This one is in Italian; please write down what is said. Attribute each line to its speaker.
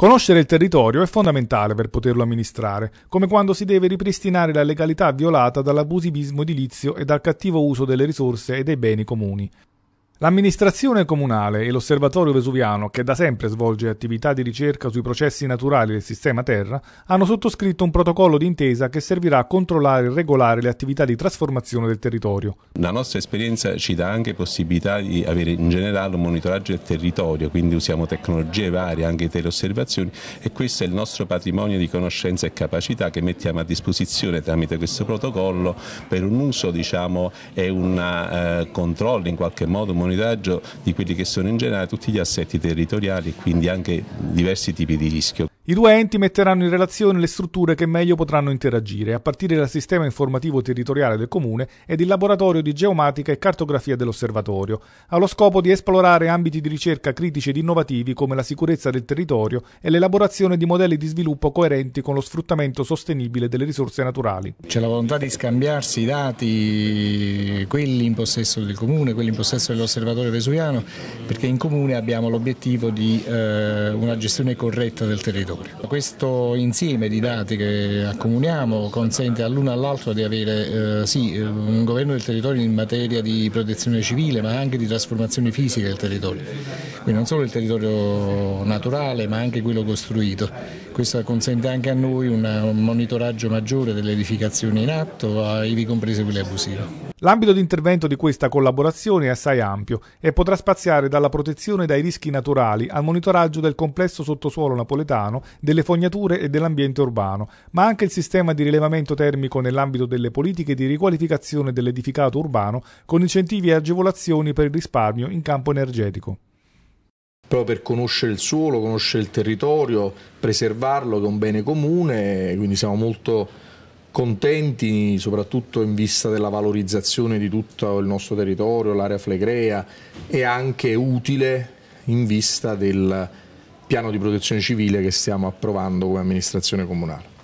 Speaker 1: Conoscere il territorio è fondamentale per poterlo amministrare, come quando si deve ripristinare la legalità violata dall'abusivismo edilizio e dal cattivo uso delle risorse e dei beni comuni. L'amministrazione comunale e l'osservatorio vesuviano, che da sempre svolge attività di ricerca sui processi naturali del sistema Terra, hanno sottoscritto un protocollo d'intesa che servirà a controllare e regolare le attività di trasformazione del territorio.
Speaker 2: La nostra esperienza ci dà anche possibilità di avere in generale un monitoraggio del territorio, quindi usiamo tecnologie varie, anche teleosservazioni e questo è il nostro patrimonio di conoscenza e capacità che mettiamo a disposizione tramite questo protocollo per un uso diciamo, e un eh, controllo in qualche modo monitoraggio monitoraggio di quelli che sono in generale tutti gli assetti territoriali e quindi anche diversi tipi di rischio.
Speaker 1: I due enti metteranno in relazione le strutture che meglio potranno interagire, a partire dal sistema informativo territoriale del comune ed il laboratorio di geomatica e cartografia dell'osservatorio, allo scopo di esplorare ambiti di ricerca critici ed innovativi come la sicurezza del territorio e l'elaborazione di modelli di sviluppo coerenti con lo sfruttamento sostenibile delle risorse naturali. C'è la volontà di scambiarsi i dati, quelli in possesso del comune, quelli in possesso
Speaker 3: dell'osservatorio vesuviano, perché in comune abbiamo l'obiettivo di eh, una gestione corretta del territorio minore. Questo insieme di dati che accomuniamo consente all'uno e all'altro di avere eh, sì, eh, un governo del territorio in materia di protezione civile ma anche di trasformazione fisica del territorio, quindi non solo il territorio naturale ma anche quello costruito. Questo consente anche a noi un monitoraggio maggiore delle edificazioni
Speaker 1: in atto, ivi comprese quelle abusive. L'ambito di intervento di questa collaborazione è assai ampio e potrà spaziare dalla protezione dai rischi naturali al monitoraggio del complesso sottosuolo napoletano delle fognature e dell'ambiente urbano, ma anche il sistema di rilevamento termico nell'ambito delle politiche di riqualificazione dell'edificato urbano con incentivi e agevolazioni per il risparmio in campo energetico
Speaker 4: proprio per conoscere il suolo, conoscere il territorio, preservarlo che è un bene comune, quindi siamo molto contenti soprattutto in vista della valorizzazione di tutto il nostro territorio, l'area flegrea e anche utile in vista del piano di protezione civile che stiamo approvando come amministrazione comunale.